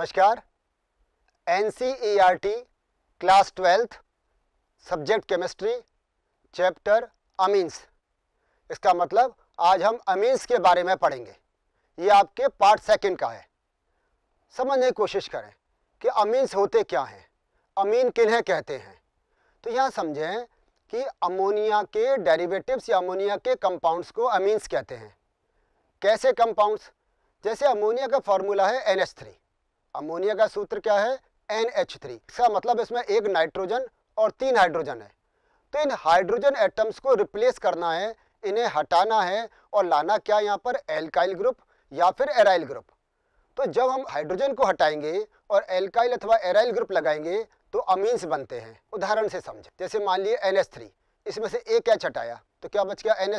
नमस्कार एन class twelfth subject chemistry chapter amines इसका मतलब आज हम अमीन्स के बारे में पढ़ेंगे ये आपके पार्ट सेकंड का है समझने की कोशिश करें कि अमीन्स होते क्या हैं अमीन किन्हें कहते हैं तो यहाँ समझें कि अमोनिया के डेरिवेटिव्स या अमोनिया के कंपाउंड्स को अमीन्स कहते हैं कैसे कंपाउंड्स जैसे अमोनिया का फार्मूला है एन एच थ्री अमोनिया का सूत्र क्या है एन एच थ्री इसका मतलब इसमें एक नाइट्रोजन और तीन हाइड्रोजन है तो इन हाइड्रोजन एटम्स को रिप्लेस करना है इन्हें हटाना है और लाना क्या यहाँ पर एल्काइल ग्रुप या फिर एराइल ग्रुप तो जब हम हाइड्रोजन को हटाएंगे और एल्काइल अथवा एराइल ग्रुप लगाएंगे तो अमीन्स बनते हैं उदाहरण से समझें जैसे मान लिए एन इसमें से एक एच हटाया तो क्या बच गया एन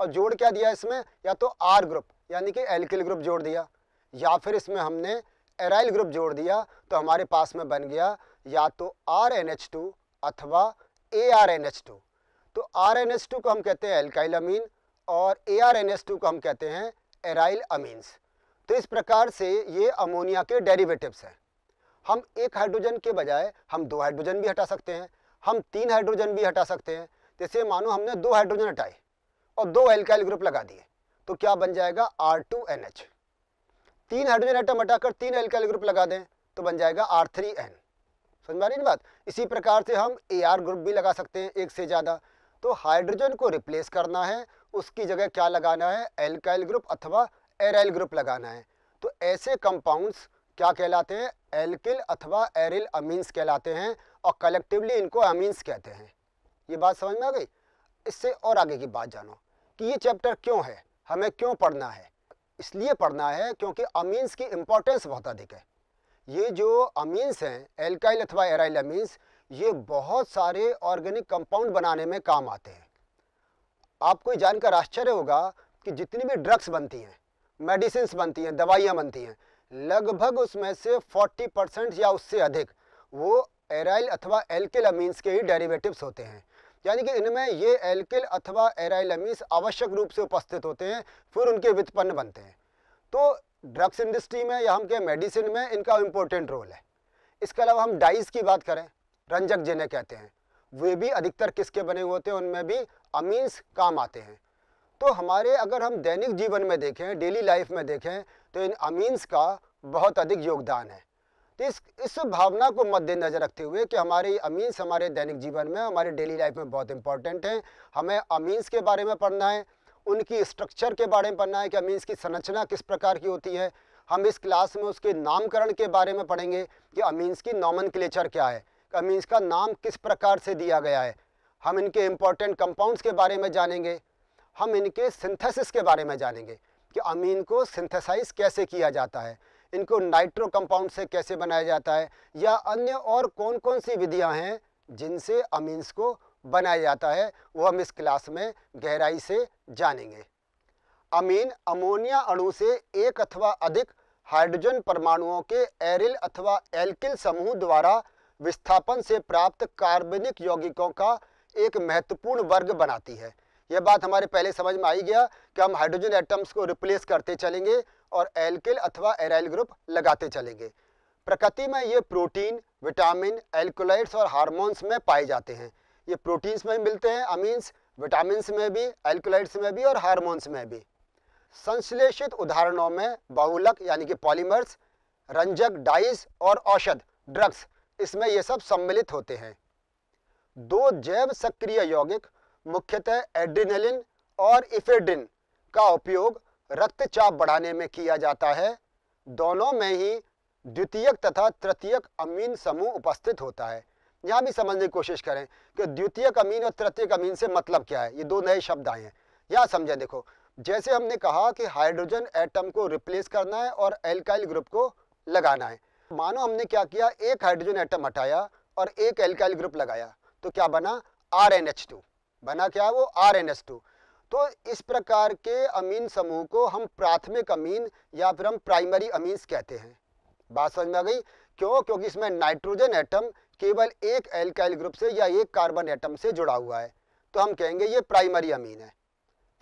और जोड़ क्या दिया इसमें या तो आर ग्रुप यानी कि एल्किल ग्रुप जोड़ दिया या फिर इसमें हमने एराइल ग्रुप जोड़ दिया तो हमारे पास में बन गया या तो आर एन एच टू अथवा A R N H two तो आर एन एच टू को हम कहते हैं एल्काइल अमीन और A R N H two को हम कहते हैं एराइल अमीन्स तो इस प्रकार से ये अमोनिया के डेरिवेटिव्स हैं हम एक हाइड्रोजन के बजाय हम दो हाइड्रोजन भी हटा सकते हैं हम तीन हाइड्रोजन भी हटा सकते हैं जैसे मानो हमने दो हाइड्रोजन हटाए और दो एल्काइल ग्रुप लगा दिए तो क्या बन जाएगा आर टू एन एच तीन हाइड्रोजन आइटम हटाकर तीन एल्काइल ग्रुप लगा दें तो बन जाएगा आर थ्री एन समझ में आ रही बात इसी प्रकार से हम ए आर ग्रुप भी लगा सकते हैं एक से ज़्यादा तो हाइड्रोजन को रिप्लेस करना है उसकी जगह क्या लगाना है एल्काइल ग्रुप अथवा एराइल ग्रुप लगाना है तो ऐसे कंपाउंड्स क्या कहलाते हैं एल्किल अथवा एरिल अमीन्स कहलाते हैं और कलेक्टिवली इनको अमीन्स कहते हैं ये बात समझ में आ गई इससे और आगे की बात जानो कि ये चैप्टर क्यों है हमें क्यों पढ़ना है इसलिए पढ़ना है क्योंकि अमीन्स की इम्पोर्टेंस बहुत अधिक है ये जो अमीन्स हैं एल्काइल अथवा एराइल अमीन्स ये बहुत सारे ऑर्गेनिक कंपाउंड बनाने में काम आते हैं आपको ये जानकर आश्चर्य होगा कि जितनी भी ड्रग्स बनती हैं मेडिसिन बनती हैं दवाइयाँ बनती हैं लगभग उसमें से 40 परसेंट या उससे अधिक वो एराइल अथवा एल्केल अमीन्स के ही डेरिवेटिव्स होते हैं यानी कि इनमें ये एल्किल अथवा एराइलमीस आवश्यक रूप से उपस्थित होते हैं फिर उनके व्युत्पन्न बनते हैं तो ड्रग्स इंडस्ट्री में या हम कहें मेडिसिन में इनका इम्पोर्टेंट रोल है इसके अलावा हम डाइज की बात करें रंजक जिन्हें कहते हैं वे भी अधिकतर किसके बने हुए होते हैं उनमें भी अमीन्स काम आते हैं तो हमारे अगर हम दैनिक जीवन में देखें डेली लाइफ में देखें तो इन अमीन्स का बहुत अधिक योगदान है तो इस इस भावना को मद्देनजर रखते हुए कि हमारे अमीन्स हमारे दैनिक जीवन में हमारे डेली लाइफ में बहुत इंपॉर्टेंट हैं हमें अमीन्स के बारे में पढ़ना है उनकी स्ट्रक्चर के बारे में पढ़ना है कि अमीन्स की संरचना किस प्रकार की होती है हम इस क्लास में उसके नामकरण के बारे में पढ़ेंगे कि अमीन्स की नॉमन क्या है अमीन्स का नाम किस प्रकार से दिया गया है हम इनके इम्पॉर्टेंट कंपाउंड्स के बारे में जानेंगे हम इनके सिंथेसिस के बारे में जानेंगे कि अमीन को सिंथेसाइज कैसे किया जाता है इनको नाइट्रो कंपाउंड से कैसे बनाया जाता है या अन्य और कौन कौन सी विधियां हैं जिनसे अमीन्स को बनाया जाता है वो हम इस क्लास में गहराई से जानेंगे अमीन अमोनिया अणु से एक अथवा अधिक हाइड्रोजन परमाणुओं के एरिल अथवा एल्किल समूह द्वारा विस्थापन से प्राप्त कार्बनिक यौगिकों का एक महत्वपूर्ण वर्ग बनाती है यह बात हमारे पहले समझ में आई गया कि हम हाइड्रोजन एटम्स को रिप्लेस करते चलेंगे और एल्किल अथवा एराइल ग्रुप लगाते चलेंगे प्रकृति में ये प्रोटीन विटामिन एल्कोलाइड्स और हार्मोन्स में पाए जाते हैं ये प्रोटीन्स में मिलते हैं अमीन्स विटामिन में भी एल्कोलाइड्स में भी और हारमोन्स में भी संश्लेषित उदाहरणों में बहुलक यानी कि पॉलीमर्स रंजक डाइस और औषध ड्रग्स इसमें ये सब सम्मिलित होते हैं दो जैव सक्रिय यौगिक मुख्यतः एड्रिनलिन और इफेड्रिन का उपयोग रक्तचाप बढ़ाने में किया जाता है दोनों में ही द्वितीयक तथा तृतीयक अमीन समूह उपस्थित होता है यहाँ भी समझने की कोशिश करें कि द्वितीयक अमीन और तृतीयक अमीन से मतलब क्या है ये दो नए शब्द आए हैं यहाँ समझें देखो जैसे हमने कहा कि हाइड्रोजन एटम को रिप्लेस करना है और एल्काइल ग्रुप को लगाना है मानो हमने क्या किया एक हाइड्रोजन एटम हटाया और एक एल्काइल ग्रुप लगाया तो क्या बना आर बना क्या वो आर तो इस प्रकार के अमीन समूह को हम प्राथमिक अमीन या फिर हम प्राइमरी अमीन्स कहते हैं बात समझ में आ गई क्यों क्योंकि इसमें नाइट्रोजन एटम केवल एक एल्काइल ग्रुप से या एक कार्बन एटम से जुड़ा हुआ है तो हम कहेंगे ये प्राइमरी अमीन है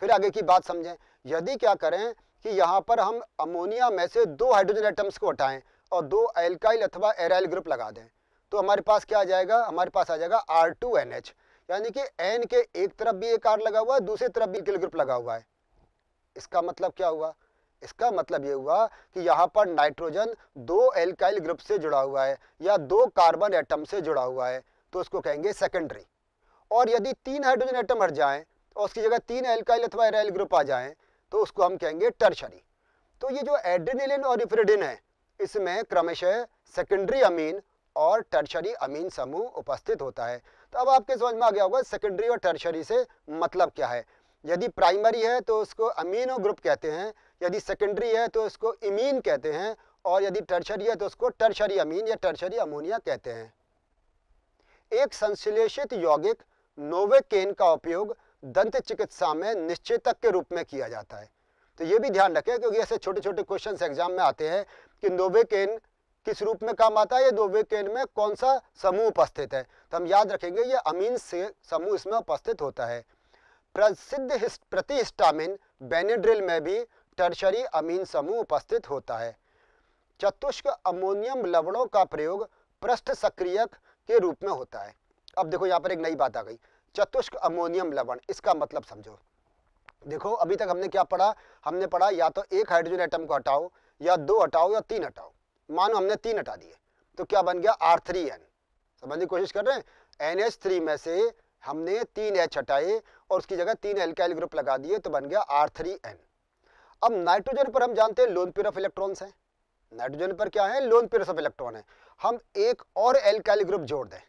फिर आगे की बात समझें यदि क्या करें कि यहाँ पर हम अमोनिया में से दो हाइड्रोजन एटम्स को हटाएं और दो एल्काइल अथवा एराइल ग्रुप लगा दें तो हमारे पास क्या आ जाएगा हमारे पास आ जाएगा आर टू एन एच यानी कि एन के एक तरफ भी एक आर लगा हुआ है दूसरी तरफ भी ग्रुप लगा हुआ है इसका मतलब क्या हुआ इसका मतलब ये हुआ कि यहाँ पर नाइट्रोजन दो एल्काइल ग्रुप से जुड़ा हुआ है या दो कार्बन एटम से जुड़ा हुआ है तो उसको कहेंगे सेकेंडरी और यदि तीन हाइड्रोजन एटम हट जाएं और उसकी जगह तीन एल्काइल अथवा एराइल ग्रुप आ जाएं तो उसको हम कहेंगे टर्शरी तो ये जो एड्रेनिलिन और इफ्रेडिन है इसमें क्रमशः सेकेंडरी अमीन और टर्शरी अमीन समूह उपस्थित होता है तो अब आपके समझ में आ गया होगा सेकेंडरी और टर्शरी से मतलब क्या है यदि प्राइमरी है तो उसको अमीनो ग्रुप कहते हैं यदि सेकेंडरी है तो उसको इमीन कहते हैं और यदि टर्शरी है तो उसको टर्शरी अमीन या टर्शरी अमोनिया कहते हैं एक संश्लेषित यौगिक नोवेकेन का उपयोग दंत चिकित्सा में निश्चेतक के रूप में किया जाता है तो ये भी ध्यान रखें क्योंकि ऐसे छोटे छोटे क्वेश्चन एग्जाम में आते हैं कि नोवेकेन किस रूप में काम आता है या नोवेकेन में कौन सा समूह उपस्थित है तो हम याद रखेंगे ये अमीन से समूह इसमें उपस्थित होता है प्रसिद्ध प्रतिस्टामिन बेनेड्रिल में भी टर्शरी अमीन समूह उपस्थित होता है चतुष्क अमोनियम लवणों का प्रयोग पृष्ठ सक्रियक के रूप में होता है अब देखो यहाँ पर एक नई बात आ गई चतुष्क अमोनियम लवण इसका मतलब समझो देखो अभी तक हमने क्या पढ़ा हमने पढ़ा या तो एक हाइड्रोजन आइटम को हटाओ या दो हटाओ या तीन हटाओ मानो हमने तीन हटा दिए तो क्या बन गया आर थ्री एन समझने की कोशिश कर रहे हैं एन एच थ्री में से हमने तीन एच हटाए और उसकी जगह तीन एल्काइल ग्रुप लगा दिए तो बन गया आर थ्री एन अब नाइट्रोजन पर हम जानते हैं लोन पेयर ऑफ इलेक्ट्रॉन्स हैं नाइट्रोजन पर क्या है लोन पेयर ऑफ इलेक्ट्रॉन है हम एक और एल्काइल ग्रुप जोड़ दें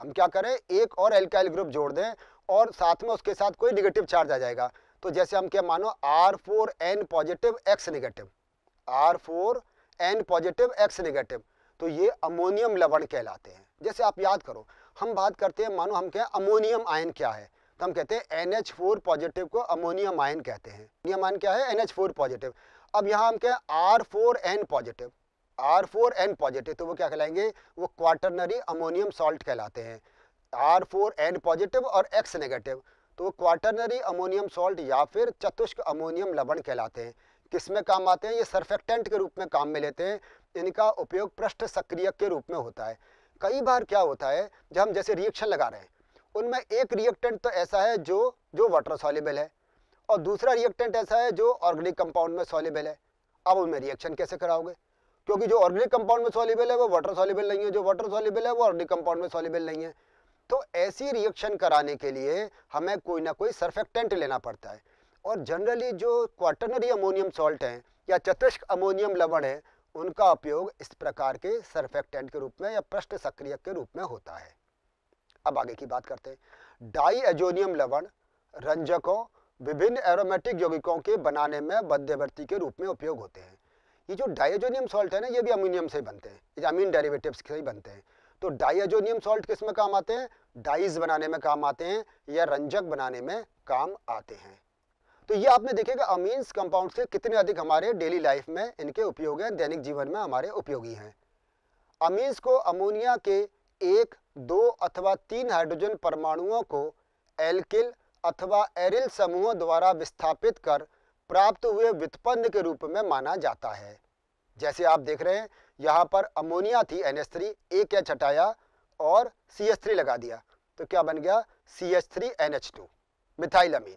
हम क्या करें एक और एल्काइल ग्रुप जोड़ दें और साथ में उसके साथ कोई निगेटिव चार्ज आ जाएगा तो जैसे हम क्या मानो R four N positive X negative R four N positive X negative तो ये अमोनियम लवण कहलाते हैं जैसे आप याद करो हम बात करते हैं मानो हम कहें अमोनियम आयन क्या है तो हम कहते हैं एन एच फोर पॉजिटिव को अमोनियम आयन कहते हैं अमोनियम आयन क्या है एन फोर पॉजिटिव अब यहाँ हम कहें R four N positive R four N positive तो वो क्या कहलाएंगे वो क्वार्टरनरी अमोनियम सॉल्ट कहलाते हैं आर फोर एन पॉजिटिव और एक्स नेगेटिव तो वो क्वार्टरनरी अमोनियम सॉल्ट या फिर चतुष्क अमोनियम लवण कहलाते हैं किस में काम आते हैं ये सर्फेक्टेंट के रूप में काम में लेते हैं इनका उपयोग पृष्ठ सक्रियक के रूप में होता है कई बार क्या होता है जब हम जैसे रिएक्शन लगा रहे हैं उनमें एक रिएक्टेंट तो ऐसा है जो जो वाटर सॉलेबल है और दूसरा रिएक्टेंट ऐसा है जो ऑर्गेनिक कंपाउंड में सॉलेबल है अब उनमें रिएक्शन कैसे कराओगे क्योंकि जो ऑर्गेनिक कंपाउंड में सॉलेबल है वो वाटर सॉलेबल नहीं है जो वाटर सॉलेबल है वो ऑर्गेनिक कंपाउंड में सॉलेबल नहीं है तो ऐसी रिएक्शन कराने के लिए हमें कोई ना कोई सर्फेक्टेंट लेना पड़ता है और जनरली जो क्वार्टनरी अमोनियम सॉल्ट हैं या चतुष्क अमोनियम लवण है उनका उपयोग इस प्रकार के सर्फेक्टेंट के रूप में या पृष्ठ सक्रियक के रूप में होता है अब आगे की बात करते हैं डाई एजोनियम लवण रंजकों विभिन्न एरोमेटिक यौगिकों के बनाने में मध्यवर्ती के रूप में उपयोग होते हैं ये जो डाइजोनियम सॉल्ट है ना ये भी अमोनियम से बनते हैं अमीन डेरिवेटिव्स से ही बनते हैं तो डाइजोनियम सॉल्ट किस में काम आते हैं डाइज बनाने में काम आते हैं या रंजक बनाने में काम आते हैं तो ये आपने देखेगा अमीन्स कंपाउंड्स के कितने अधिक हमारे डेली लाइफ में इनके उपयोग हैं दैनिक जीवन में हमारे उपयोगी हैं अमीन्स को अमोनिया के एक दो अथवा तीन हाइड्रोजन परमाणुओं को एल्किल अथवा एरिल समूहों द्वारा विस्थापित कर प्राप्त हुए व्युत्पन्न के रूप में माना जाता है जैसे आप देख रहे हैं यहाँ पर अमोनिया थी एन एस थ्री एक एच हटाया और सी एस थ्री लगा दिया तो क्या बन गया C H three N H two methyl amine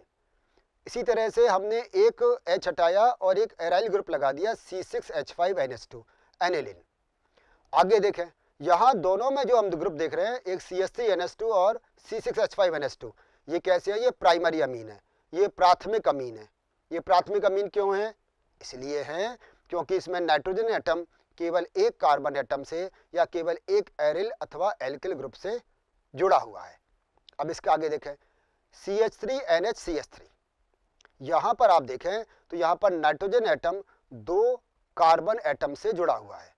इसी तरह से हमने एक एच हटाया और एक एराइल ग्रुप लगा दिया C six H five N S two इन आगे देखें यहाँ दोनों में जो हम ग्रुप देख रहे हैं एक C S three N S two और C six H five N S two ये कैसे है ये प्राइमरी अमीन है ये प्राथमिक अमीन है ये प्राथमिक अमीन क्यों है इसलिए है क्योंकि इसमें नाइट्रोजन एटम केवल एक कार्बन एटम से या केवल एक एरिल अथवा एल्किल ग्रुप से जुड़ा हुआ है अब इसके आगे देखें C H three N H C S three यहां पर आप देखें तो यहां पर नाइट्रोजन एटम दो कार्बन एटम से जुड़ा हुआ है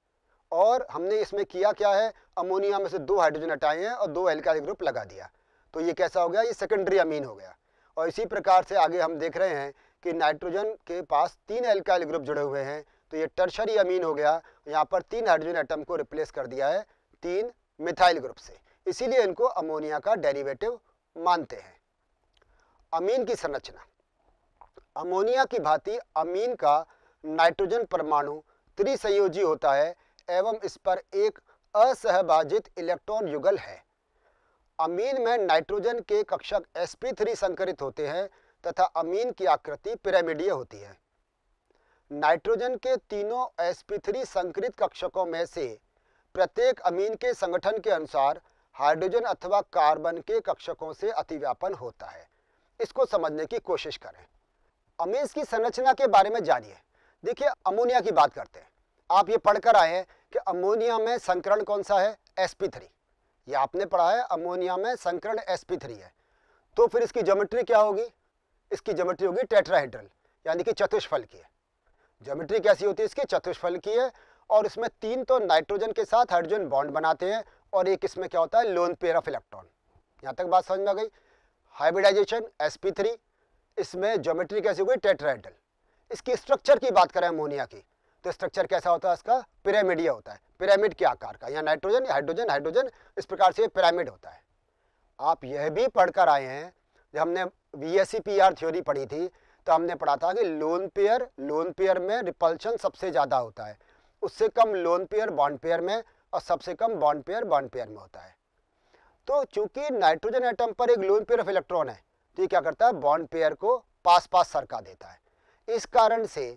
और हमने इसमें किया क्या है अमोनिया में से दो हाइड्रोजन हटाए हैं और दो एल्काइल ग्रुप लगा दिया तो ये कैसा हो गया ये सेकेंडरी अमीन हो गया और इसी प्रकार से आगे हम देख रहे हैं कि नाइट्रोजन के पास तीन एल्काइल ग्रुप जुड़े हुए हैं तो ये टर्शरी अमीन हो गया यहाँ पर तीन हाइड्रोजन एटम को रिप्लेस कर दिया है तीन मिथाइल ग्रुप से इसीलिए इनको अमोनिया का डेरिवेटिव मानते हैं अमीन की संरचना अमोनिया की भांति अमीन का नाइट्रोजन परमाणु त्रिसंयोजी होता है एवं इस पर एक असहभाजित इलेक्ट्रॉन युगल है अमीन में नाइट्रोजन के कक्षक sp3 संकरित होते हैं तथा अमीन की आकृति पिरामिडीय होती है नाइट्रोजन के तीनों sp3 संकरित कक्षकों में से प्रत्येक अमीन के संगठन के अनुसार हाइड्रोजन अथवा कार्बन के कक्षकों से अतिव्यापन होता है इसको समझने की कोशिश करें अमेज की संरचना के बारे में जानिए देखिए अमोनिया की बात करते हैं आप ये पढ़कर आए हैं कि अमोनिया में संकरण कौन सा है sp3 ये आपने पढ़ा है अमोनिया में संकरण sp3 है तो फिर इसकी ज्योमेट्री क्या होगी इसकी ज्योमेट्री होगी टेट्राहेड्रल यानी कि चतुष्फल की है ज्योमेट्री कैसी होती है इसकी चतुष्फल की है और इसमें तीन तो नाइट्रोजन के साथ हाइड्रोजन बॉन्ड बनाते हैं और एक इसमें क्या होता है लोन पेयर ऑफ इलेक्ट्रॉन यहाँ तक बात समझ में आ गई हाइब्रिडाइजेशन sp3 इसमें ज्योमेट्री कैसी हो गई टेट्राइडल इसकी स्ट्रक्चर की बात करें अमोनिया की तो स्ट्रक्चर कैसा होता है इसका पिरामिडिया होता है पिरामिड के आकार का या नाइट्रोजन या हाइड्रोजन हाइड्रोजन इस प्रकार से पिरामिड होता है आप यह भी पढ़कर आए हैं जब हमने वी एस थ्योरी पढ़ी थी तो हमने पढ़ा था कि लोन पेयर लोन पेयर में रिपल्शन सबसे ज़्यादा होता है उससे कम लोन पेयर बॉन्ड पेयर में और सबसे कम बॉन्ड पेयर बॉन्ड पेयर में होता है तो चूंकि नाइट्रोजन एटम पर एक लोन पेयर ऑफ इलेक्ट्रॉन है तो ये क्या करता है बॉन्ड पेयर को पास पास सरका देता है इस कारण से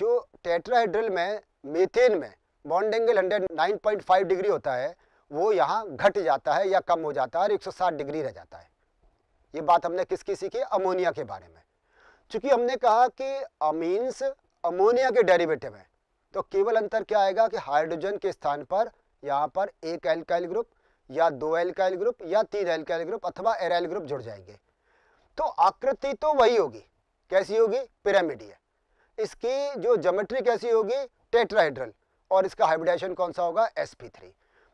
जो टेट्राहेड्रल में मेथेन में bond angle hundred nine point five degree होता है वो यहाँ घट जाता है या कम हो जाता है और 160 डिग्री रह जाता है ये बात हमने किसकी सीखी अमोनिया के बारे में चूंकि हमने कहा कि अमीन्स अमोनिया के डेरिवेटिव हैं तो केवल अंतर क्या आएगा कि हाइड्रोजन के स्थान पर यहाँ पर एक एल्काइल ग्रुप या दो एल्काइल ग्रुप या तीन एल्काइल ग्रुप अथवा एराइल ग्रुप जुड़ जाएंगे तो आकृति तो वही होगी कैसी होगी है इसकी जो जोमेट्री कैसी होगी टेट्राहेड्रल और इसका हाइब्रिडाइजेशन कौन सा होगा sp3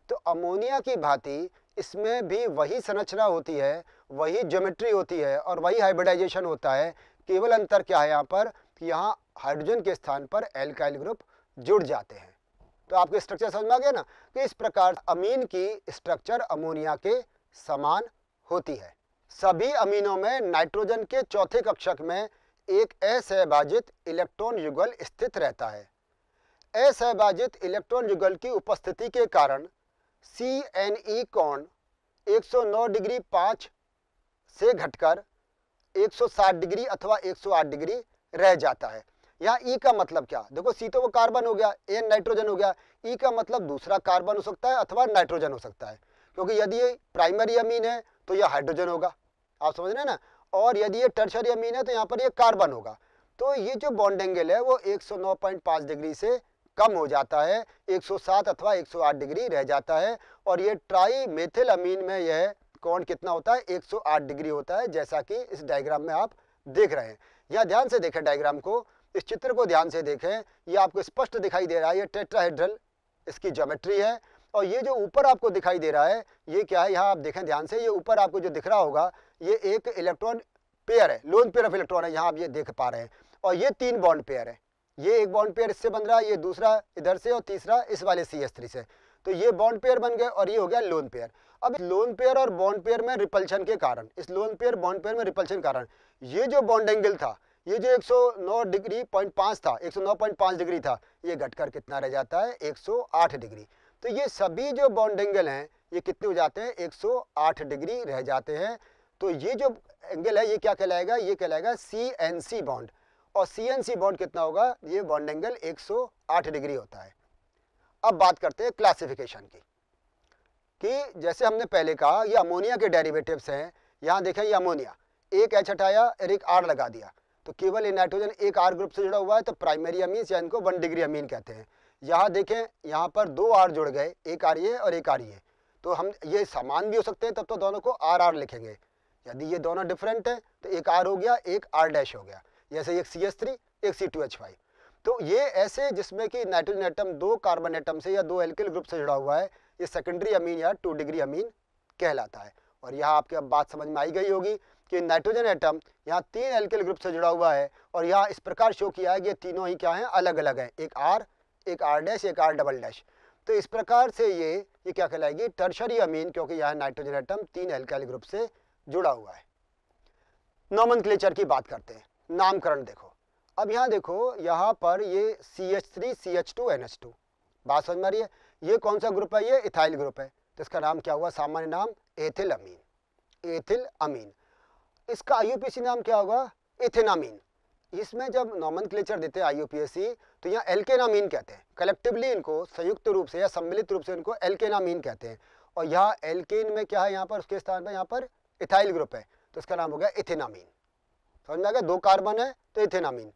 तो अमोनिया की भांति इसमें भी वही संरचना होती है वही ज्योमेट्री होती है और वही हाइब्रिडाइजेशन होता है केवल अंतर क्या है यहाँ पर कि यहाँ हाइड्रोजन के स्थान पर एल्काइल ग्रुप जुड़ जाते हैं तो आपके स्ट्रक्चर समझ में आ गया ना कि इस प्रकार अमीन की स्ट्रक्चर अमोनिया के समान होती है सभी अमीनों में नाइट्रोजन के चौथे कक्षक में एक असहबाजित इलेक्ट्रॉन युगल स्थित रहता है असहबाजित इलेक्ट्रॉन युगल की उपस्थिति के कारण सी एन ई कौन 109 डिग्री 5 से घटकर 160 डिग्री अथवा 108 डिग्री रह जाता है यहाँ ई e का मतलब क्या देखो सी तो वो कार्बन हो गया एन नाइट्रोजन हो गया ई e का मतलब दूसरा कार्बन हो सकता है अथवा नाइट्रोजन हो सकता है क्योंकि यदि ये प्राइमरी अमीन है तो यह हाइड्रोजन होगा आप समझ रहे हैं ना और यदि ये टर्शरी अमीन है तो यहाँ पर ये कार्बन होगा तो ये जो बॉन्ड एंगल है वो 109.5 डिग्री से कम हो जाता है 107 अथवा 108 डिग्री रह जाता है और ये ट्राई मेथिल अमीन में यह कौन कितना होता है 108 डिग्री होता है जैसा कि इस डायग्राम में आप देख रहे हैं यहाँ ध्यान से देखें डायग्राम को इस चित्र को ध्यान से देखें यह आपको स्पष्ट दिखाई दे रहा है ये टेट्राहेड्रल इसकी ज्योमेट्री है और ये जो ऊपर आपको दिखाई दे रहा है ये क्या है यहाँ आप देखें ध्यान से ये ऊपर आपको जो दिख रहा होगा ये एक इलेक्ट्रॉन पेयर है लोन पेयर ऑफ इलेक्ट्रॉन है यहाँ आप ये देख पा रहे हैं और ये तीन बॉन्ड पेयर है ये एक बॉन्ड पेयर इससे बन रहा है ये दूसरा इधर से और तीसरा इस वाले सी एस थ्री से तो ये बॉन्ड पेयर बन गए और ये हो गया लोन पेयर अब लोन पेयर और बॉन्ड पेयर में रिपल्शन के कारण इस लोन पेयर बॉन्ड पेयर में रिपल्शन कारण ये जो बॉन्ड एंगल था ये जो 109 डिग्री पॉइंट पाँच था 109.5 डिग्री था ये घटकर कितना रह जाता है 108 डिग्री तो ये सभी जो बॉन्ड एंगल हैं ये कितने हो जाते हैं 108 डिग्री रह जाते हैं तो ये जो एंगल है ये क्या कहलाएगा ये कहलाएगा सी एन सी बॉन्ड और सी एन सी बॉन्ड कितना होगा ये बॉन्ड एंगल 108 डिग्री होता है अब बात करते हैं क्लासिफिकेशन की कि जैसे हमने पहले कहा ये अमोनिया के डेरिवेटिव्स हैं यहाँ देखें ये अमोनिया एक एच हटाया और एक आर लगा दिया तो केवल ये नाइट्रोजन एक आर ग्रुप से जुड़ा हुआ है तो प्राइमरी अमीन या इनको वन डिग्री अमीन कहते हैं यहाँ देखें यहाँ पर दो आर जुड़ गए एक आर ये और एक आर ये तो हम ये समान भी हो सकते हैं तब तो दोनों को आर आर लिखेंगे यदि ये दोनों डिफरेंट हैं तो एक आर हो गया एक आर डैश हो गया जैसे एक सी एस थ्री एक सी टू एच फाइव तो ये ऐसे जिसमें कि नाइट्रोजन एटम दो कार्बन एटम से या दो एल्किल ग्रुप से जुड़ा हुआ है ये सेकेंडरी अमीन या टू डिग्री अमीन कहलाता है और यहाँ आपके अब बात समझ में आई गई होगी कि नाइट्रोजन एटम यहाँ तीन एल्किल ग्रुप से जुड़ा हुआ है और यहाँ इस प्रकार शो किया है कि ये तीनों ही क्या हैं अलग अलग हैं एक आर एक आर डैश एक आर डबल डैश तो इस प्रकार से ये ये क्या कहलाएगी टर्शरी अमीन क्योंकि यहाँ नाइट्रोजन आइटम तीन एल्काइल ग्रुप से जुड़ा हुआ है नॉमन क्लेचर की बात करते हैं नामकरण देखो अब यहाँ देखो यहाँ पर ये C H three C H two N H two बात समझ में आ रही है ये कौन सा ग्रुप है ये इथाइल ग्रुप है तो इसका नाम क्या हुआ सामान्य नाम एथिल अमीन एथिल अमीन इसका आई नाम क्या होगा इथेनामीन इसमें जब नॉमन क्लेचर देते हैं आईयूपीएससी तो यहाँ एल के नामीन कहते हैं कलेक्टिवली इनको संयुक्त रूप से या सम्मिलित रूप से इनको एल के नामीन कहते हैं और यहाँ एल एल्केन में क्या है यहाँ पर उसके स्थान पर यहाँ पर इथाइल ग्रुप है तो इसका नाम हो गया इथेनामीन समझ में आ गया दो कार्बन है तो इथेनामीन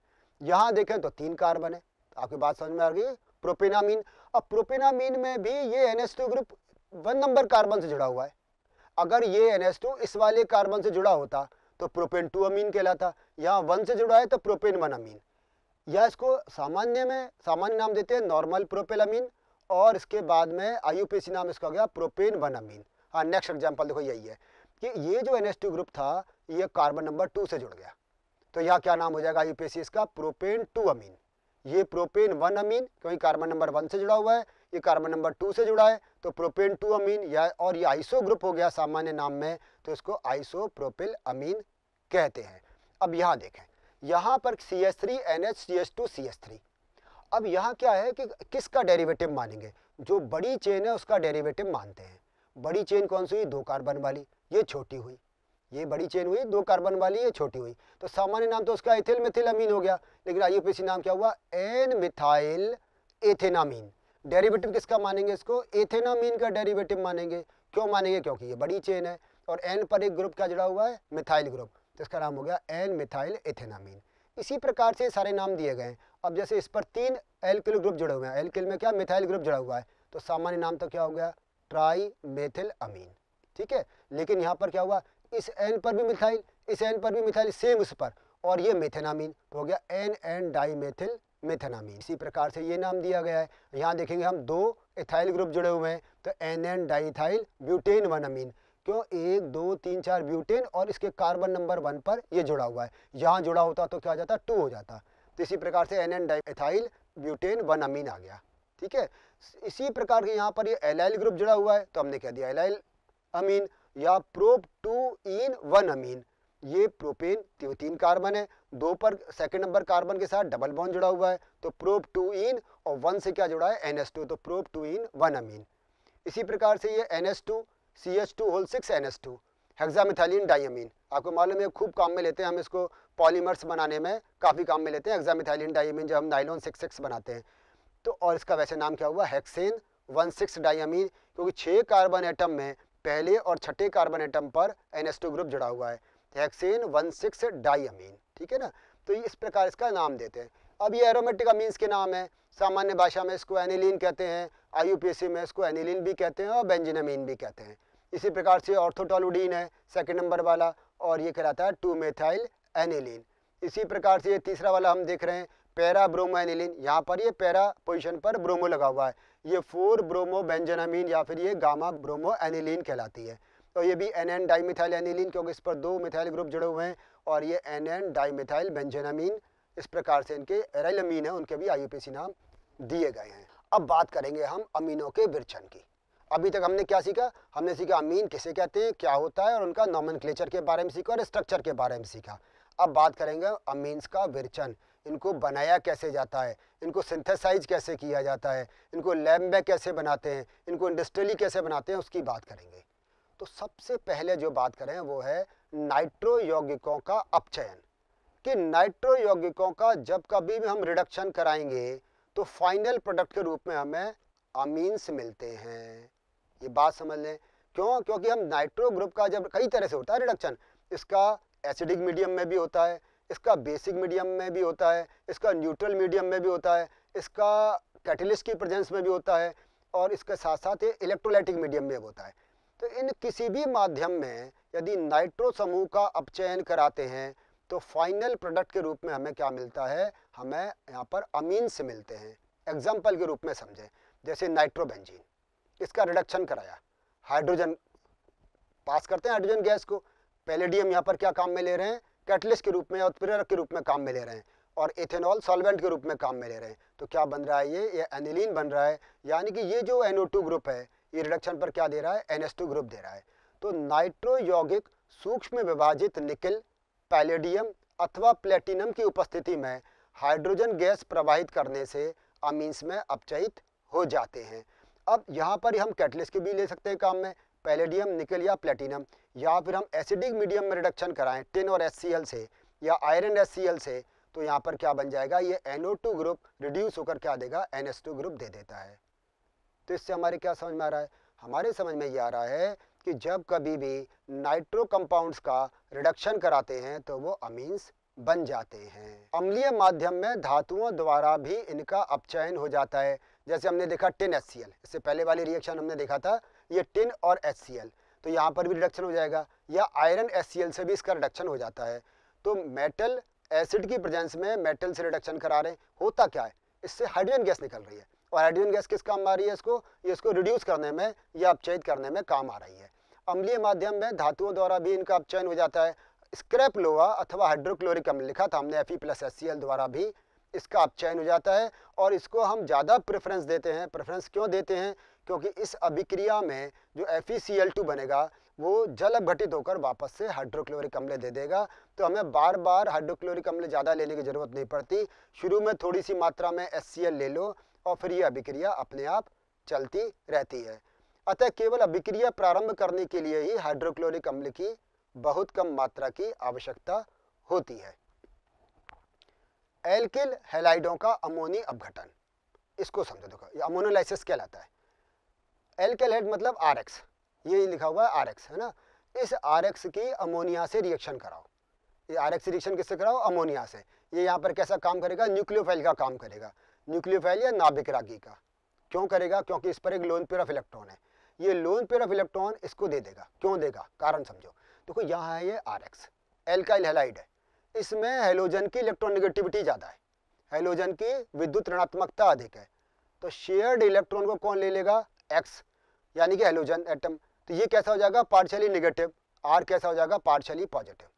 यहाँ देखें तो तीन कार्बन है तो आपकी बात समझ में आ गई प्रोपेनामीन अब प्रोपेनामीन में भी ये N group one number carbon से जुड़ा हुआ है अगर ये एन इस वाले कार्बन से जुड़ा होता तो प्रोपेन टू अमीन कहलाता यहाँ वन से जुड़ा है तो प्रोपेन वन अमीन या इसको सामान्य में सामान्य नाम देते हैं नॉर्मल अमीन और इसके बाद में आई नाम इसका गया प्रोपेन वन अमीन हाँ नेक्स्ट एग्जाम्पल देखो यही है कि ये जो एन ग्रुप था ये कार्बन नंबर टू से जुड़ गया तो यहाँ क्या नाम हो जाएगा आई इसका प्रोपेन टू अमीन ये प्रोपेन वन अमीन क्योंकि कार्बन नंबर वन से जुड़ा हुआ है ये कार्बन नंबर टू से जुड़ा है तो प्रोपेन टू अमीन या और ये आइसो ग्रुप हो गया सामान्य नाम में तो इसको आइसो प्रोपिल अमीन कहते हैं अब यहाँ देखें यहाँ पर C S three N H C S two C S three अब यहाँ क्या है कि किसका डेरिवेटिव मानेंगे जो बड़ी चेन है उसका डेरिवेटिव मानते हैं बड़ी चेन कौन सी हुई दो कार्बन वाली ये छोटी हुई ये बड़ी चेन हुई दो कार्बन वाली ये छोटी हुई तो सामान्य नाम तो उसका एथिल मिथिल अमीन हो गया लेकिन आई आईयूपीसी नाम क्या हुआ एन मिथाइल एथेनामीन डेरिवेटिव किसका मानेंगे इसको एथेनामीन का डेरिवेटिव मानेंगे क्यों मानेंगे क्योंकि ये बड़ी चेन है और एन पर एक ग्रुप क्या जुड़ा हुआ है मिथाइल ग्रुप तो इसका नाम हो गया एन मिथाइल एथेनामीन इसी प्रकार से सारे नाम दिए गए हैं अब जैसे इस पर तीन एल्किल ग्रुप जुड़े हुए हैं एल्किल में क्या मिथाइल ग्रुप जुड़ा हुआ है तो सामान्य नाम तो क्या हो गया ट्राई मेथिल अमीन ठीक है लेकिन यहाँ पर क्या हुआ इस एन पर भी मिथाइल इस एन पर भी मिथाइल सेम उस पर और ये मेथेनामीन तो हो गया एन एन डाईमेथिल मेथेनामीन इसी प्रकार से ये नाम दिया गया है यहाँ देखेंगे हम दो इथाइल ग्रुप जुड़े हुए हैं तो N N diethyl butane one amine क्यों एक दो तीन चार ब्यूटेन और इसके कार्बन नंबर वन पर ये जुड़ा हुआ है यहाँ जुड़ा होता तो क्या हो जाता टू हो जाता तो इसी प्रकार से N N diethyl butane one amine आ गया ठीक है इसी प्रकार के यहाँ पर ये एलाइल ग्रुप जुड़ा हुआ है तो हमने क्या दिया एलाइल अमीन या prop two en one amine ये प्रोपेन तीन कार्बन है दो पर सेकंड नंबर कार्बन के साथ डबल बॉन्ड जुड़ा हुआ है तो प्रोप टू इन और वन से क्या जुड़ा है एन एस टू तो prop two en one amine इसी प्रकार से ये N S two C H two whole six N S two hexamethylene diamine आपको मालूम है खूब काम में लेते हैं हम इसको पॉलीमर्स बनाने में काफ़ी काम में लेते हैं हेक्सामिथाइलिन डाइमीन जब हम नाइलोन सिक्स सिक्स बनाते हैं तो और इसका वैसे नाम क्या हुआ हेक्सेन वन सिक्स डाइमीन क्योंकि छः कार्बन एटम में पहले और छठे कार्बन एटम पर एन ग्रुप जुड़ा हुआ है हेक्सेन वन सिक्स डाईमीन ठीक है ना तो इस प्रकार इसका नाम देते हैं अब ये एरोमेटिक अमीन्स के नाम है सामान्य भाषा में इसको एनिलीन कहते हैं आई में इसको एनिलीन भी कहते हैं और अमीन भी कहते हैं इसी प्रकार से ऑर्थोटोलोडीन है सेकेंड नंबर वाला और ये कहलाता है टू मेथाइल एनिलीन इसी प्रकार से ये तीसरा वाला हम देख रहे हैं पैरा ब्रोमाइनिलिन यहाँ पर ये पैरा पोजिशन पर ब्रोमो लगा हुआ है ये फोर ब्रोमो बेंजनामीन या फिर ये गामा ब्रोमो एनिलीन कहलाती है तो ये भी एन एन डाईमिथाइल एनिलीन क्योंकि इस पर दो मिथाइल ग्रुप जुड़े हुए हैं और ये एन एन डाईमिथाइल बेंजनामीन इस प्रकार से इनके एराइल अमीन है उनके भी आई नाम दिए गए हैं अब बात करेंगे हम अमीनों के विरछन की अभी तक हमने क्या सीखा हमने सीखा अमीन किसे कहते हैं क्या होता है और उनका नॉमन के बारे में सीखा और स्ट्रक्चर के बारे में सीखा अब बात करेंगे अमीन्स का विरचन इनको हम्म। बनाया कैसे जाता है इनको सिंथेसाइज कैसे किया जाता है इनको लैब में कैसे बनाते हैं इनको इंडस्ट्रियली कैसे बनाते हैं उसकी बात करेंगे तो सबसे पहले जो बात करें वो है नाइट्रो यौगिकों का अपचयन कि नाइट्रो यौगिकों का जब कभी भी हम रिडक्शन कराएंगे तो फाइनल प्रोडक्ट के रूप में हमें अमीन्स मिलते हैं ये बात समझ लें क्यों क्योंकि हम नाइट्रो ग्रुप का जब कई तरह से होता है रिडक्शन इसका एसिडिक मीडियम में भी होता है इसका बेसिक मीडियम में भी होता है इसका न्यूट्रल मीडियम में भी होता है इसका कैटलिस्ट की प्रेजेंस में भी होता है और इसके साथ साथ ये इलेक्ट्रोलाइटिक मीडियम में होता है तो इन किसी भी माध्यम में यदि नाइट्रो समूह का अपचयन कराते हैं तो फाइनल प्रोडक्ट के रूप में हमें क्या मिलता है हमें यहाँ पर अमीन से मिलते हैं एग्जाम्पल के रूप में समझें जैसे नाइट्रोबेंजीन इसका रिडक्शन कराया हाइड्रोजन पास करते हैं हाइड्रोजन गैस को पैलेडियम यहाँ पर क्या काम में ले रहे हैं कैटलिस्ट के रूप में और प्रेरक के रूप में काम में ले रहे हैं और एथेनॉल सॉल्वेंट के रूप में काम में ले रहे हैं तो क्या बन रहा है ये ये एनिलीन बन रहा है यानी कि ये जो टू ग्रुप है ये रिडक्शन पर क्या दे रहा है टू ग्रुप दे रहा है तो नाइट्रो यौगिक सूक्ष्म विभाजित निकल पैलेडियम अथवा प्लेटिनम की उपस्थिति में हाइड्रोजन गैस प्रवाहित करने से अमीन्स में अपचयित हो जाते हैं अब यहाँ पर हम कैटलिस्ट के भी ले सकते हैं काम में पैलेडियम निकल या प्लेटिनम या फिर हम एसिडिक मीडियम में रिडक्शन कराएं टिन और एस से या आयरन एस से तो यहाँ पर क्या बन जाएगा ये NO2 ग्रुप रिड्यूस होकर क्या देगा एन ग्रुप दे देता है तो इससे हमारे क्या समझ में आ रहा है हमारे समझ में ये आ रहा है कि जब कभी भी नाइट्रो कंपाउंड्स का रिडक्शन कराते हैं तो वो अमीन्स बन जाते हैं अम्लीय माध्यम में धातुओं द्वारा भी इनका अपचयन हो जाता है जैसे हमने देखा टिन एस इससे पहले वाली रिएक्शन हमने देखा था ये टिन और एच तो यहाँ पर भी रिडक्शन हो जाएगा या आयरन एच से भी इसका रिडक्शन हो जाता है तो मेटल एसिड की प्रेजेंस में मेटल से रिडक्शन करा रहे हैं होता क्या है इससे हाइड्रोजन गैस निकल रही है और हाइड्रोजन गैस किस काम आ रही है इसको ये इसको रिड्यूस करने में या अपचयित करने में काम आ रही है अम्लीय माध्यम में धातुओं द्वारा भी इनका अपचयन हो जाता है स्क्रैप लोहा अथवा हाइड्रोक्लोरिक अम्ल लिखा था हमने एफ प्लस एस द्वारा भी इसका अपचयन हो जाता है और इसको हम ज़्यादा प्रेफरेंस देते हैं प्रेफरेंस क्यों देते हैं क्योंकि इस अभिक्रिया में जो एफ बनेगा वो जल अपघटित होकर वापस से हाइड्रोक्लोरिक अम्ल दे देगा तो हमें बार बार हाइड्रोक्लोरिक अम्ल ज़्यादा लेने की ज़रूरत नहीं पड़ती शुरू में थोड़ी सी मात्रा में एस ले लो और फिर ये अभिक्रिया अपने आप चलती रहती है अतः केवल अभिक्रिया प्रारंभ करने के लिए ही हाइड्रोक्लोरिक अम्ल की बहुत कम मात्रा की आवश्यकता होती है एल्किल हेलाइडों का अमोनी अपघटन इसको समझो देखो ये अमोनोलाइसिस कहलाता है एल्केल हेड मतलब आर एक्स ये लिखा हुआ है आर एक्स है ना इस आर एक्स की अमोनिया से रिएक्शन कराओ ये आर एक्स रिएक्शन किससे कराओ अमोनिया से ये यहाँ पर कैसा काम करेगा न्यूक्लियोफाइल का काम करेगा न्यूक्लियोफाइल या नाभिक रागी का क्यों करेगा क्योंकि इस पर एक लोन पेयर ऑफ इलेक्ट्रॉन है ये लोन पेयर ऑफ इलेक्ट्रॉन इसको दे देगा क्यों देगा कारण समझो देखो तो यहाँ है ये आर एक्स एल्काइल है इसमें हेलोजन की इलेक्ट्रॉनिगेटिविटी ज़्यादा है हेलोजन की विद्युत ऋणात्मकता अधिक है तो शेयर्ड इलेक्ट्रॉन को कौन ले लेगा एक्स यानी कि हेलोजन एटम तो ये कैसा हो जाएगा पार्शली नेगेटिव आर कैसा हो जाएगा पार्शली पॉजिटिव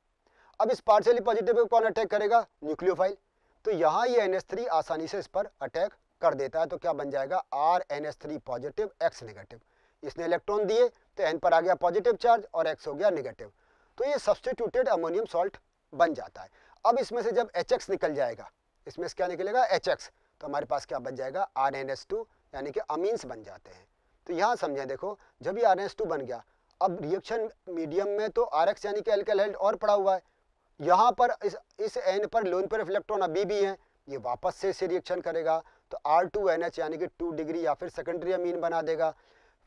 अब इस पार्शली पॉजिटिव को कौन अटैक करेगा न्यूक्लियोफाइल तो यहाँ ये एन आसानी से इस पर अटैक कर देता है तो क्या बन जाएगा R N positive X negative इसने इलेक्ट्रॉन दिए तो एन पर आ गया पॉजिटिव चार्ज और एक्स हो गया निगेटिव तो ये सब्सटीट्यूटेड अमोनियम सॉल्ट बन जाता है अब इसमें से जब एच निकल जाएगा इसमें से क्या निकलेगा एच तो हमारे पास क्या बन जाएगा आर यानी कि अमीन्स बन जाते हैं तो यहाँ समझें देखो जब ये आर बन गया अब रिएक्शन मीडियम में तो आर यानी कि एल्केलाइड और पड़ा हुआ है यहाँ पर इस इस एन पर लोन पर इलेक्ट्रॉन अभी भी हैं ये वापस से इसे रिएक्शन करेगा तो आर टू एन एच यानी कि टू डिग्री या फिर सेकेंडरी अमीन बना देगा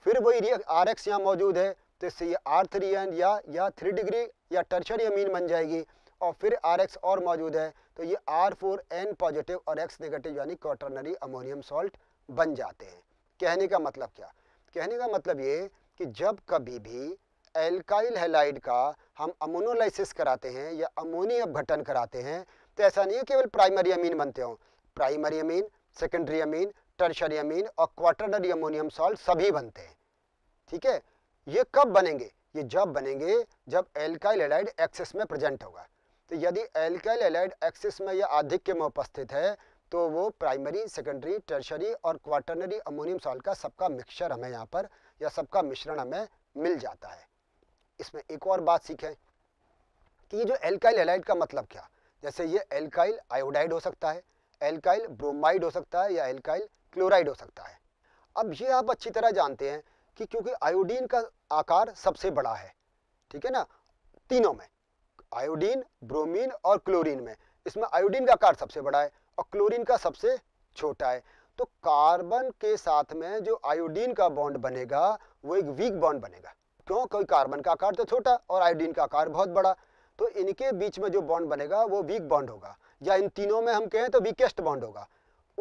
फिर वही आर एक्स यहाँ मौजूद है तो इससे ये आर थ्री एन या या थ्री डिग्री या टर्शरी अमीन बन जाएगी और फिर आर एक्स और मौजूद है तो ये आर फोर एन पॉजिटिव और एक्स नेगेटिव यानी क्वाटरनरी अमोनियम सॉल्ट बन जाते हैं कहने का मतलब क्या कहने का मतलब ये कि जब कभी भी एल्काइल हेलाइड का हम अमोनोलाइसिस कराते हैं या अमोनी अपघटन कराते हैं तो ऐसा नहीं है केवल प्राइमरी अमीन बनते हो primary amine secondary amine tertiary amine और क्वार्टरनरी अमोनियम सॉल्ट सभी बनते हैं ठीक है ये कब बनेंगे ये जब बनेंगे जब एल्काइल हेलाइड एक्सेस में प्रेजेंट होगा तो यदि एल्काइल हेलाइड एक्सेस में यह अधिक में उपस्थित है तो वो प्राइमरी सेकेंडरी टर्शरी और क्वाटरनरी अमोनियम सॉल्ट का सबका मिक्सचर हमें यहाँ पर या सबका मिश्रण हमें मिल जाता है इसमें एक और बात सीखें कि ये जो एल्काइल हेलाइड का मतलब क्या जैसे ये एल्काइल आयोडाइड हो सकता है एल्काइल ब्रोमाइड हो सकता है या एल्काइल क्लोराइड हो सकता है अब ये आप अच्छी तरह जानते हैं कि क्योंकि आयोडीन का आकार सबसे बड़ा है ठीक है ना तीनों में आयोडीन ब्रोमीन और क्लोरीन में इसमें आयोडीन का आकार सबसे बड़ा है और क्लोरीन का सबसे छोटा है तो कार्बन के साथ में जो आयोडीन का बॉन्ड बनेगा वो एक वीक बॉन्ड बनेगा क्यों क्योंकि कार्बन का आकार तो छोटा और आयोडीन का आकार बहुत बड़ा तो इनके बीच में जो बॉन्ड बनेगा वो वीक बॉन्ड होगा या इन तीनों में हम कहें तो वीकेस्ट बॉन्ड होगा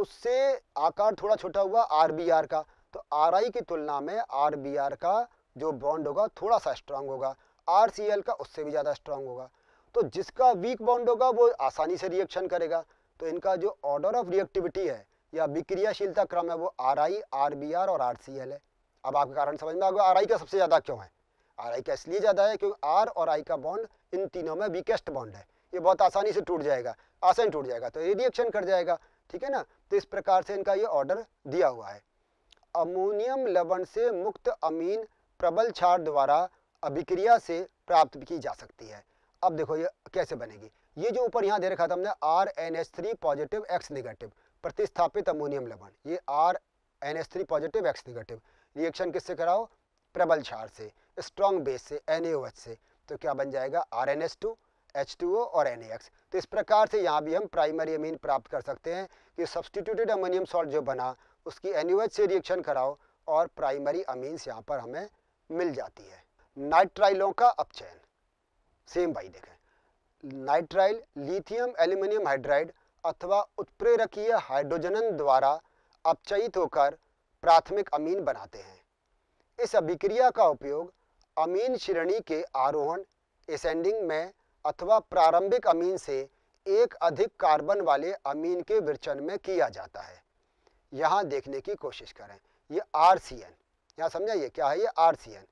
उससे आकार थोड़ा छोटा हुआ आर का तो आर की तुलना में आर का जो बॉन्ड होगा थोड़ा सा स्ट्रांग होगा आर का उससे भी ज़्यादा स्ट्रांग होगा तो जिसका वीक बॉन्ड होगा वो आसानी से रिएक्शन करेगा तो इनका जो ऑर्डर ऑफ रिएक्टिविटी है या विक्रियाशीलता क्रम है वो R I R B R और आर सी एल है अब आपके कारण समझ में आगे आर आई का सबसे ज़्यादा क्यों है आर आई का इसलिए ज़्यादा है क्योंकि आर और आई का बॉन्ड इन तीनों में वीकेस्ट बॉन्ड है ये बहुत आसानी से टूट जाएगा आसान टूट जाएगा तो ये रिएक्शन कर जाएगा ठीक है ना तो इस प्रकार से इनका ये ऑर्डर दिया हुआ है अमोनियम लवण से मुक्त अमीन प्रबल क्षार द्वारा अभिक्रिया से प्राप्त की जा सकती है अब देखो ये कैसे बनेगी ये जो ऊपर यहाँ दे रखा था हमने R N S three positive X negative प्रतिस्थापित अमोनियम लवण ये R N S three positive X negative reaction किससे कराओ प्रबल क्षार से स्ट्रॉन्ग बेस से एन से तो क्या बन जाएगा R N S two H two O और एन तो इस प्रकार से यहाँ भी हम प्राइमरी अमीन प्राप्त कर सकते हैं कि सब्सटीट्यूटेड अमोनियम सॉल्ट जो बना उसकी एन से रिएक्शन कराओ और प्राइमरी अमीन्स यहाँ पर हमें मिल जाती है नाइट्राइलों का अपचयन सेम भाई देखें नाइट्राइल लिथियम एल्यूमिनियम हाइड्राइड अथवा उत्प्रेरकीय हाइड्रोजनन द्वारा अपचयित होकर प्राथमिक अमीन बनाते हैं इस अभिक्रिया का उपयोग अमीन श्रेणी के आरोहण एसेंडिंग में अथवा प्रारंभिक अमीन से एक अधिक कार्बन वाले अमीन के विरचन में किया जाता है यहाँ देखने की कोशिश करें ये आर सी एन यहाँ समझाइए क्या है ये आर सी एन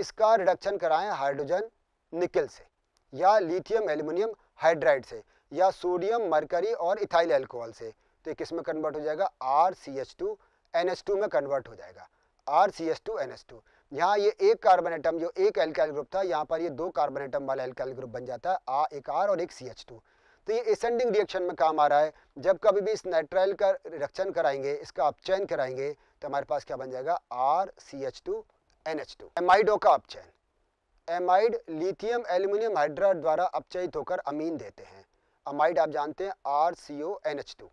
इसका रिडक्शन कराएं हाइड्रोजन निकल से या लिथियम एल्यूमिनियम हाइड्राइड से या सोडियम मरकरी और इथाइल एल्कोहल से तो ये किस में कन्वर्ट हो जाएगा R C H two N H two में कन्वर्ट हो जाएगा R C H two N H two यहाँ ये एक कार्बन एटम जो एक एल्काइल ग्रुप था यहाँ पर ये दो कार्बन एटम वाला एल्काइल ग्रुप बन जाता है आ एक आर और एक सी एच टू तो ये एसेंडिंग रिएक्शन में काम आ रहा है जब कभी भी इस नाइट्राइल का रक्षण कराएंगे इसका अपचयन कराएंगे तो हमारे पास क्या बन जाएगा R C H two N H two amido का अपचयन एमाइड लिथियम एल्यूमिनियम हाइड्राइड द्वारा अपचयित होकर अमीन देते हैं अमाइड आप जानते हैं R C O N H two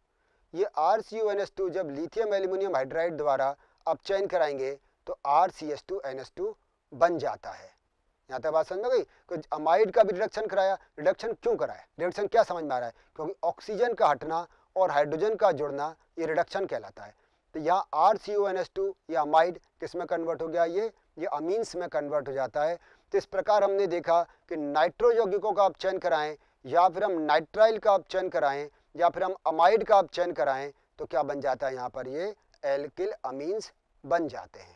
ये R C O N H two जब लिथियम एल्यूमिनियम हाइड्राइड द्वारा अपचयन कराएंगे तो R C S two N S two बन जाता है यहाँ तक बात समझ में गई अमाइड तो का भी रिडक्शन कराया रिडक्शन क्यों कराया रिडक्शन क्या समझ में आ रहा है क्योंकि ऑक्सीजन का हटना और हाइड्रोजन का जुड़ना ये रिडक्शन कहलाता है तो यहाँ R C O N S two या अमाइड किस में कन्वर्ट हो गया ये ये अमीन्स में कन्वर्ट हो जाता है तो इस प्रकार हमने देखा कि नाइट्रो यौगिकों का आप चयन कराएं या फिर हम नाइट्राइल का आप चयन कराएं या फिर हम अमाइड का आप चयन कराएं तो क्या बन जाता है यहाँ पर ये एल्किल अमीन्स बन जाते हैं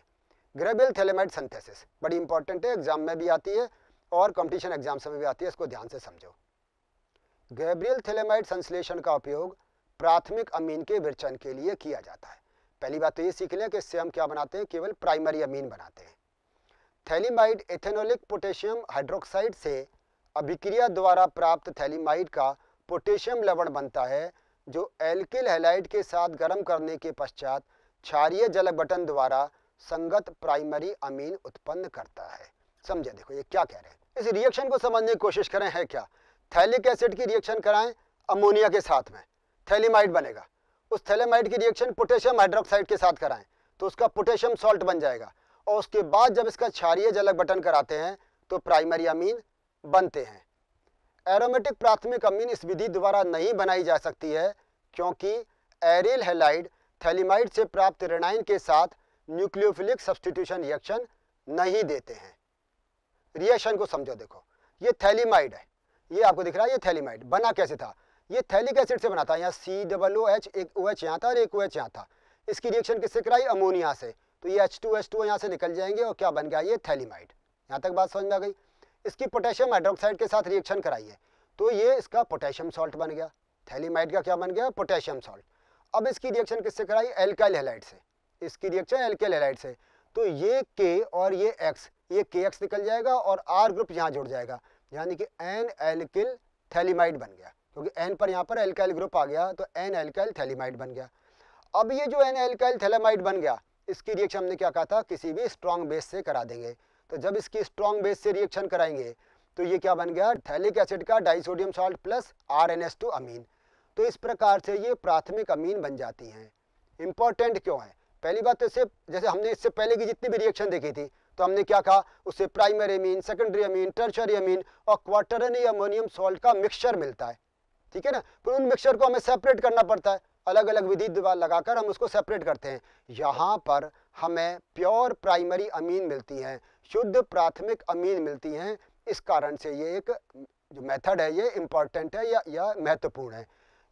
ग्रेबियल थेलेमाइड सिंथेसिस बड़ी इंपॉर्टेंट है एग्जाम में भी आती है और कॉम्पिटिशन एग्जाम्स में भी आती है इसको ध्यान से समझो ग्रेब्रियल थेलेमाइड संश्लेषण का उपयोग प्राथमिक अमीन के विरचन के लिए किया जाता है पहली बात तो ये सीख लें कि इससे हम क्या बनाते हैं केवल प्राइमरी अमीन बनाते हैं थैलीमाइड एथेनोलिक पोटेशियम हाइड्रोक्साइड से अभिक्रिया द्वारा प्राप्त थैलीमाइड का पोटेशियम लवण बनता है जो एल्किल हेलाइड के साथ गर्म करने के पश्चात क्षारीय जलबटन द्वारा संगत प्राइमरी अमीन उत्पन्न करता है समझे देखो ये क्या कह रहे हैं इस रिएक्शन को समझने की कोशिश करें है क्या थैलिक एसिड की रिएक्शन कराएं अमोनिया के साथ में थैलीमाइड बनेगा उस थैलीमाइड की रिएक्शन पोटेशियम हाइड्रोक्साइड के साथ कराएं तो उसका पोटेशियम सॉल्ट बन जाएगा और उसके बाद जब इसका क्षारिय जलक बटन कराते हैं तो प्राइमरी अमीन बनते हैं एरोमेटिक प्राथमिक अमीन इस विधि द्वारा नहीं बनाई जा सकती है क्योंकि एरिल हेलाइड थैलीमाइड से प्राप्त रेनाइन के साथ न्यूक्लियोफिलिक सब्सटीट्यूशन रिएक्शन नहीं देते हैं रिएक्शन को समझो देखो ये थैलीमाइड है ये आपको दिख रहा है ये थैलीमाइड बना कैसे था ये थैलिक एसिड से बना था यहाँ सी डबल ओ एच एक ओ एच यहाँ था और एक ओ एच यहाँ था इसकी रिएक्शन किससे कराई अमोनिया से तो ये एच टू एच टू यहाँ से निकल जाएंगे और क्या बन गया ये थैलीमाइड यहाँ तक बात समझ में आ गई इसकी पोटेशियम हाइड्रोक्साइड के साथ रिएक्शन कराइए तो ये इसका पोटेशियम सॉल्ट बन गया थैलीमाइड का क्या बन गया पोटेशियम सॉल्ट अब इसकी रिएक्शन किससे कराई एल्काइल हेलाइड से इसकी रिएक्शन एल्काइल हेलाइड से तो ये के और ये एक्स ये के एक्स निकल जाएगा और आर ग्रुप यहाँ जुड़ जाएगा यानी कि एन एल्किल थैलीमाइड बन गया क्योंकि एन पर यहाँ पर एल्काइल ग्रुप आ गया तो एन एल्काइल थैलीमाइड बन गया अब ये जो एन एल्काइल थैलीमाइड बन गया इसकी रिएक्शन हमने क्या कहा था किसी भी स्ट्रॉन्ग बेस से करा देंगे तो जब इसकी स्ट्रॉन्ग बेस से रिएक्शन कराएंगे तो ये क्या बन गया थैलिक एसिड का disodium salt plus R N S two amine तो इस प्रकार से ये प्राथमिक अमीन बन जाती हैं इंपॉर्टेंट क्यों है पहली बात तो इससे जैसे हमने इससे पहले की जितनी भी रिएक्शन देखी थी तो हमने क्या कहा उससे primary amine secondary amine tertiary amine और क्वार्टरनी अमोनियम सॉल्ट का मिक्सचर मिलता है ठीक है ना फिर तो उन मिक्सचर को हमें सेपरेट करना पड़ता है अलग अलग विधि द्वारा लगाकर हम उसको सेपरेट करते हैं यहाँ पर हमें प्योर प्राइमरी अमीन मिलती हैं शुद्ध प्राथमिक अमीन मिलती हैं इस कारण से ये एक जो मेथड है ये इम्पॉर्टेंट है या, या महत्वपूर्ण है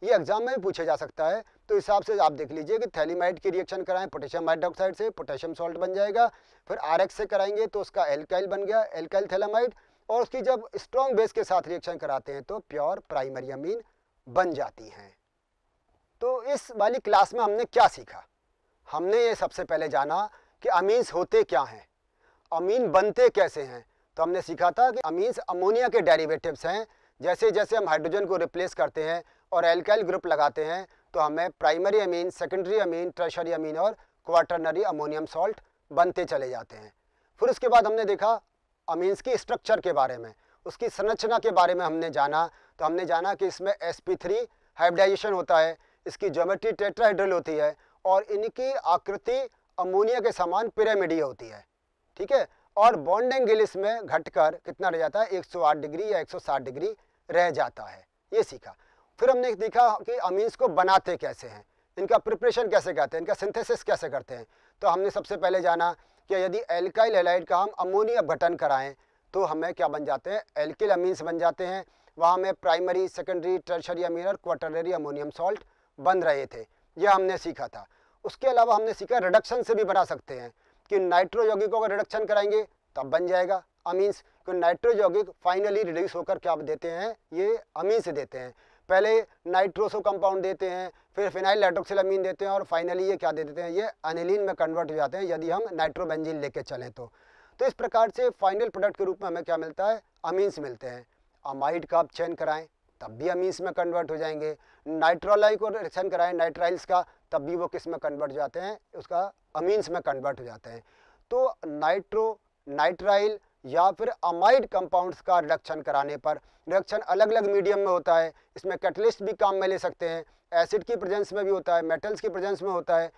ये एग्जाम में भी पूछा जा सकता है तो हिसाब से आप देख लीजिए कि थैलीमाइड की रिएक्शन कराएं पोटेशियम हाइड्रोक्साइड से पोटेशियम सॉल्ट बन जाएगा फिर आर से कराएंगे तो उसका एल्काइल बन गया एल्काइल थैलामाइड और उसकी जब स्ट्रॉन्ग बेस के साथ रिएक्शन कराते हैं तो प्योर प्राइमरी अमीन बन जाती हैं तो इस वाली क्लास में हमने क्या सीखा हमने ये सबसे पहले जाना कि अमीन्स होते क्या हैं अमीन बनते कैसे हैं तो हमने सीखा था कि अमीन्स अमोनिया के डेरिवेटिव्स हैं जैसे जैसे हम हाइड्रोजन को रिप्लेस करते हैं और एल्काइल ग्रुप लगाते हैं तो हमें primary amine secondary amine tertiary amine और क्वाटरनरी अमोनियम सॉल्ट बनते चले जाते हैं फिर उसके बाद हमने देखा अमीन्स की स्ट्रक्चर के बारे में उसकी संरचना के बारे में हमने जाना तो हमने जाना कि इसमें एस पी थ्री होता है इसकी ज्योमेट्री टेट्राहेड्रल होती है और इनकी आकृति अमोनिया के समान पिरामिडी होती है ठीक है और बॉन्ड एंगल इसमें घटकर कितना रह जाता है 108 डिग्री या 160 डिग्री रह जाता है ये सीखा फिर हमने देखा कि अमीन्स को बनाते कैसे हैं इनका प्रिपरेशन कैसे करते हैं इनका सिंथेसिस कैसे करते हैं तो हमने सबसे पहले जाना कि यदि एल्काइल एलाइड का हम अमोनिया घटन कराएं तो हमें क्या बन जाते हैं एल्किल अमीन्स बन जाते हैं वहाँ में प्राइमरी सेकेंडरी टर्शरी अमीन और क्वाटररी अमोनियम सॉल्ट बन रहे थे यह हमने सीखा था उसके अलावा हमने सीखा रिडक्शन से भी बना सकते हैं कि नाइट्रो यौगिकों का रिडक्शन कराएंगे तब बन जाएगा अमीन्स कि नाइट्रो यौगिक फाइनली रिड्यूस होकर क्या देते हैं ये अमीन से देते हैं पहले नाइट्रोसो कंपाउंड देते हैं फिर फिनाइल नाइट्रोक्सिल अमीन देते हैं और फाइनली ये क्या दे देते हैं ये अनिलीन में कन्वर्ट हो जाते हैं यदि हम नाइट्रोबेंजीन लेके चलें तो तो इस प्रकार से फाइनल प्रोडक्ट के रूप में हमें क्या मिलता है अमीन्स मिलते हैं अमाइड का आप चयन कराएँ तब भी अमीन्स में कन्वर्ट हो जाएंगे नाइट्रोलाई को रिएक्शन कराएं नाइट्राइल्स का तब भी वो किस में कन्वर्ट हो जाते हैं उसका अमीन्स में कन्वर्ट हो जाते हैं तो नाइट्रो नाइट्राइल या फिर अमाइड कंपाउंड्स का रिडक्शन कराने पर रिडक्शन अलग अलग मीडियम में होता है इसमें कैटलिस्ट भी काम में ले सकते हैं एसिड की प्रेजेंस में भी होता है मेटल्स की प्रेजेंस में होता है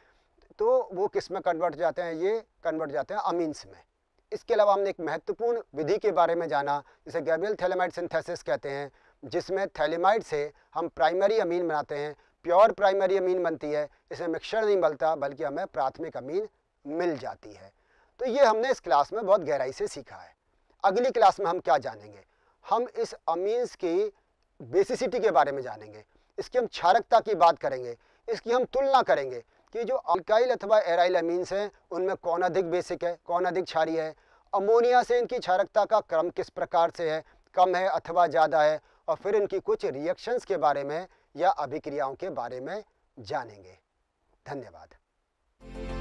तो वो किस में कन्वर्ट जाते हैं ये कन्वर्ट जाते हैं अमीन्स में इसके अलावा हमने एक महत्वपूर्ण विधि के बारे में जाना जिसे गैबियल थैलेमाइड सिंथेसिस कहते हैं जिसमें थैलीमाइड से हम प्राइमरी अमीन बनाते हैं प्योर प्राइमरी अमीन बनती है इसमें मिक्सचर नहीं बनता बल्कि हमें प्राथमिक अमीन मिल जाती है तो ये हमने इस क्लास में बहुत गहराई से सीखा है अगली क्लास में हम क्या जानेंगे हम इस अमीन्स की बेसिसिटी के बारे में जानेंगे इसकी हम क्षारकता की बात करेंगे इसकी हम तुलना करेंगे कि जो अल्काइल अथवा एराइल अमीन्स हैं उनमें कौन अधिक बेसिक है कौन अधिक क्षारी है अमोनिया से इनकी क्षारकता का क्रम किस प्रकार से है कम है अथवा ज़्यादा है और फिर इनकी कुछ रिएक्शंस के बारे में या अभिक्रियाओं के बारे में जानेंगे धन्यवाद